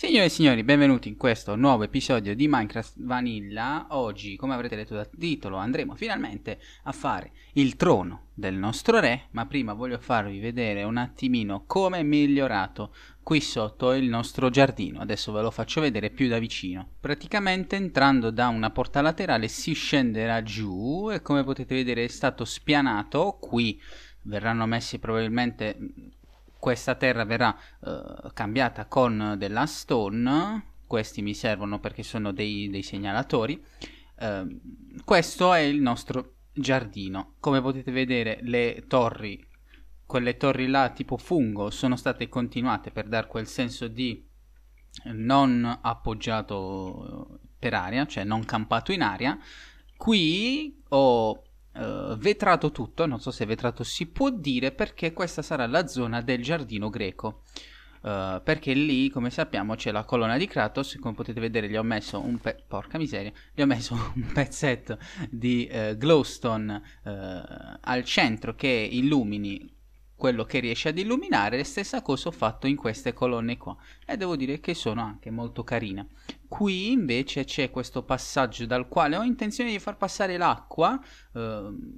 Signore e signori, benvenuti in questo nuovo episodio di Minecraft Vanilla. Oggi, come avrete letto dal titolo, andremo finalmente a fare il trono del nostro re, ma prima voglio farvi vedere un attimino come è migliorato qui sotto il nostro giardino. Adesso ve lo faccio vedere più da vicino. Praticamente entrando da una porta laterale si scenderà giù e come potete vedere è stato spianato qui verranno messi probabilmente questa terra verrà uh, cambiata con della stone, questi mi servono perché sono dei, dei segnalatori. Uh, questo è il nostro giardino, come potete vedere le torri, quelle torri là tipo fungo, sono state continuate per dar quel senso di non appoggiato per aria, cioè non campato in aria. Qui ho uh, vetrato tutto, non so se vetrato si può dire perché questa sarà la zona del giardino greco. Uh, perché lì, come sappiamo, c'è la colonna di Kratos. Come potete vedere, gli ho messo un, pe- miseria, ho messo un pezzetto di uh, glowstone uh, al centro che illumini quello che riesce ad illuminare, la stessa cosa ho fatto in queste colonne qua e devo dire che sono anche molto carina. Qui invece c'è questo passaggio dal quale ho intenzione di far passare l'acqua ehm,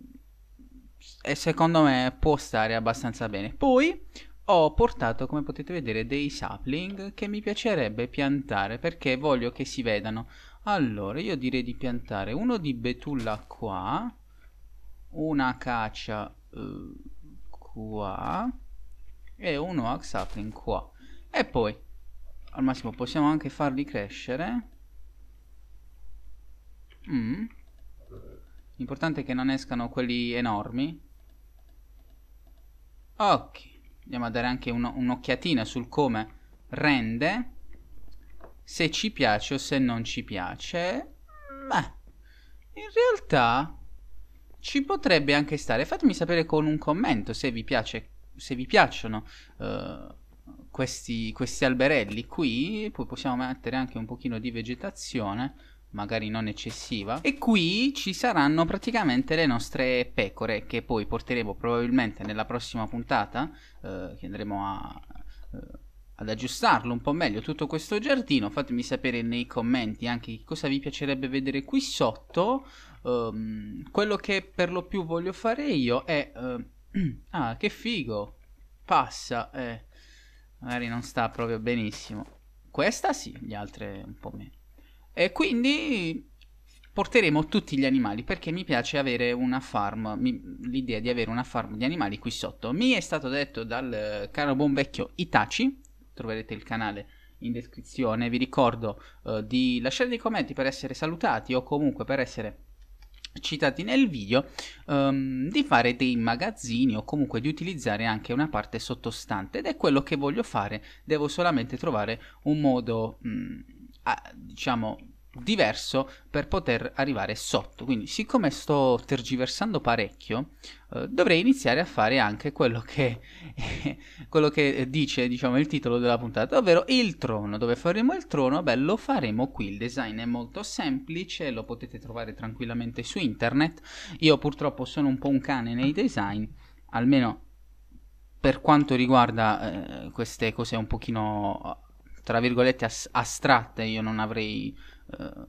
e secondo me può stare abbastanza bene. Poi ho portato, come potete vedere, dei sapling che mi piacerebbe piantare perché voglio che si vedano. Allora, io direi di piantare uno di betulla qua, una caccia... Eh, qua e uno ax sapling qua e poi al massimo possiamo anche farli crescere mm. l'importante è che non escano quelli enormi ok andiamo a dare anche un'occhiatina un sul come rende se ci piace o se non ci piace beh in realtà ci potrebbe anche stare. Fatemi sapere con un commento se vi, piace, se vi piacciono uh, questi, questi alberelli qui. Poi possiamo mettere anche un pochino di vegetazione magari non eccessiva. E qui ci saranno praticamente le nostre pecore che poi porteremo probabilmente nella prossima puntata, eh, che andremo a, eh, ad aggiustarlo un po' meglio tutto questo giardino. Fatemi sapere nei commenti anche cosa vi piacerebbe vedere qui sotto. Um, quello che per lo più voglio fare io è... Uh, ah, che figo! Passa, eh. Magari non sta proprio benissimo. Questa sì, gli altri un po' meno. E quindi porteremo tutti gli animali perché mi piace avere una farm, mi, l'idea di avere una farm di animali qui sotto. Mi è stato detto dal caro buon vecchio Itachi, troverete il canale in descrizione, vi ricordo eh, di lasciare dei commenti per essere salutati o comunque per essere citati nel video, um, di fare dei magazzini o comunque di utilizzare anche una parte sottostante ed è quello che voglio fare, devo solamente trovare un modo, mh, mm, a, diciamo, diverso per poter arrivare sotto. Quindi, siccome sto tergiversando parecchio, eh, dovrei iniziare a fare anche quello che, eh, quello che dice diciamo, il titolo della puntata, ovvero il trono. Dove faremo il trono? Beh, lo faremo qui. Il design è molto semplice, lo potete trovare tranquillamente su internet. Io purtroppo sono un po' un cane nei design, almeno per quanto riguarda eh, queste cose un pochino tra virgolette as- astratte, io non avrei uh,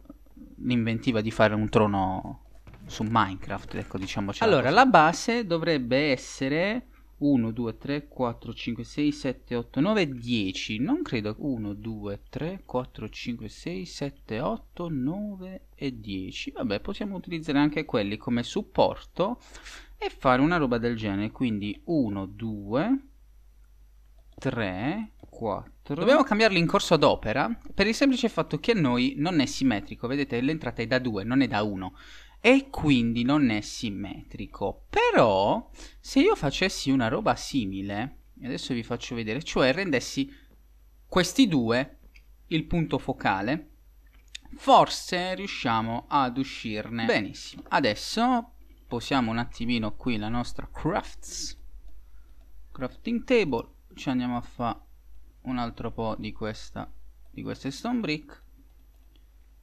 l'inventiva di fare un trono su Minecraft, ecco diciamoci. Allora, la, la base dovrebbe essere 1, 2, 3, 4, 5, 6, 7, 8, 9, 10. Non credo. 1, 2, 3, 4, 5, 6, 7, 8, 9 e 10. Vabbè, possiamo utilizzare anche quelli come supporto e fare una roba del genere. Quindi 1, 2, 3, 4. 4. Dobbiamo cambiarli in corso d'opera per il semplice fatto che a noi non è simmetrico. Vedete, l'entrata è da 2, non è da 1. E quindi non è simmetrico. Però, se io facessi una roba simile, adesso vi faccio vedere, cioè rendessi questi due il punto focale, forse riusciamo ad uscirne. Benissimo. Adesso posiamo un attimino qui la nostra crafts crafting table ci andiamo a fare un altro po' di questa di queste stone brick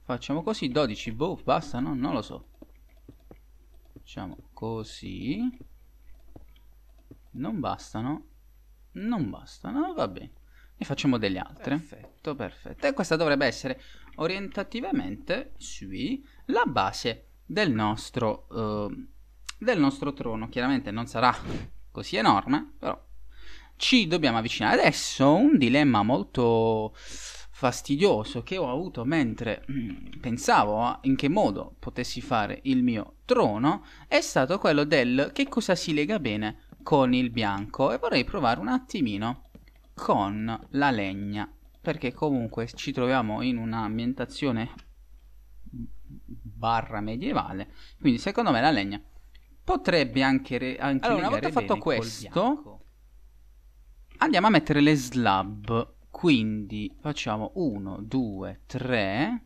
facciamo così 12 boh basta no non lo so facciamo così non bastano non bastano va bene e facciamo delle altre perfetto perfetto e questa dovrebbe essere orientativamente sì la base del nostro eh, del nostro trono chiaramente non sarà così enorme però ci dobbiamo avvicinare adesso un dilemma molto fastidioso che ho avuto mentre mm, pensavo in che modo potessi fare il mio trono è stato quello del che cosa si lega bene con il bianco e vorrei provare un attimino con la legna perché comunque ci troviamo in un'ambientazione barra medievale quindi secondo me la legna potrebbe anche, re, anche allora una volta fatto questo andiamo a mettere le slab quindi facciamo 1 2 3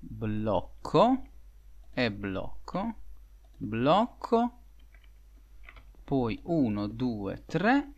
blocco e blocco blocco poi 1 2 3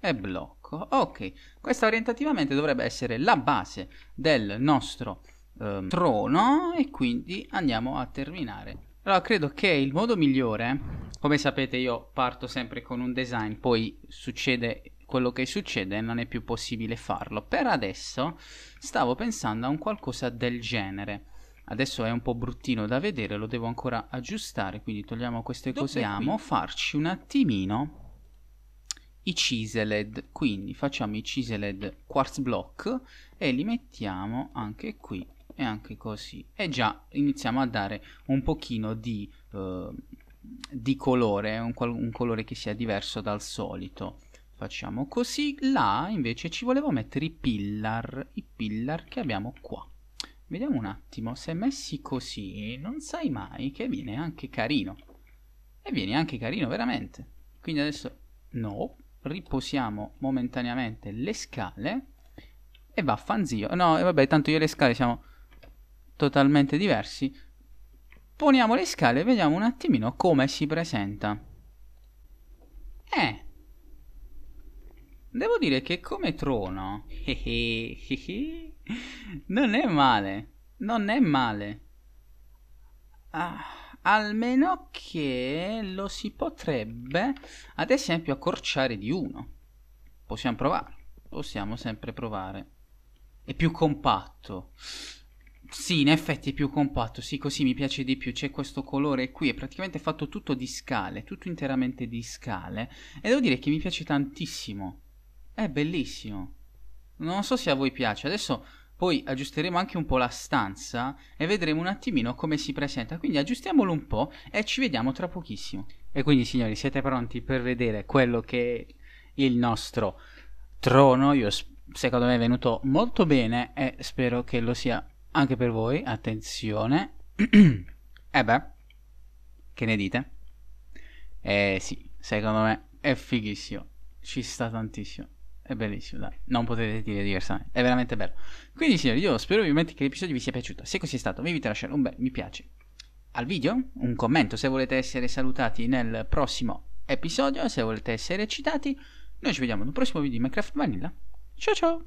e blocco ok questa orientativamente dovrebbe essere la base del nostro eh, trono e quindi andiamo a terminare allora credo che il modo migliore come sapete io parto sempre con un design, poi succede quello che succede e non è più possibile farlo. Per adesso stavo pensando a un qualcosa del genere. Adesso è un po' bruttino da vedere, lo devo ancora aggiustare, quindi togliamo queste cose. Dobbiamo farci un attimino i ciseled, quindi facciamo i ciseled quartz block e li mettiamo anche qui e anche così. E già iniziamo a dare un pochino di eh, di colore, un, un colore che sia diverso dal solito. Facciamo così. Là invece ci volevo mettere i pillar, i pillar che abbiamo qua. Vediamo un attimo, se messi così non sai mai che viene anche carino. E viene anche carino veramente. Quindi adesso no, riposiamo momentaneamente le scale e va fanzio. No, e vabbè, tanto io e le scale siamo totalmente diversi. Poniamo le scale e vediamo un attimino come si presenta. Eh. Devo dire che come trono... Eh, eh, eh, non è male. Non è male. Ah, almeno che lo si potrebbe, ad esempio, accorciare di uno. Possiamo provare. Possiamo sempre provare. È più compatto. Sì, in effetti è più compatto, sì, così mi piace di più, c'è questo colore qui, è praticamente fatto tutto di scale, tutto interamente di scale, e devo dire che mi piace tantissimo, è bellissimo, non so se a voi piace, adesso poi aggiusteremo anche un po' la stanza e vedremo un attimino come si presenta, quindi aggiustiamolo un po' e ci vediamo tra pochissimo. E quindi signori, siete pronti per vedere quello che è il nostro trono, io secondo me è venuto molto bene e spero che lo sia anche per voi, attenzione. e eh beh, che ne dite? Eh sì, secondo me è fighissimo, ci sta tantissimo. È bellissimo, dai, non potete dire diversamente, è veramente bello. Quindi signori, io spero ovviamente che l'episodio vi sia piaciuto. Se così è stato, vi invito a lasciare un bel mi piace al video, un commento se volete essere salutati nel prossimo episodio, se volete essere citati. Noi ci vediamo in un prossimo video di Minecraft Vanilla. Ciao ciao!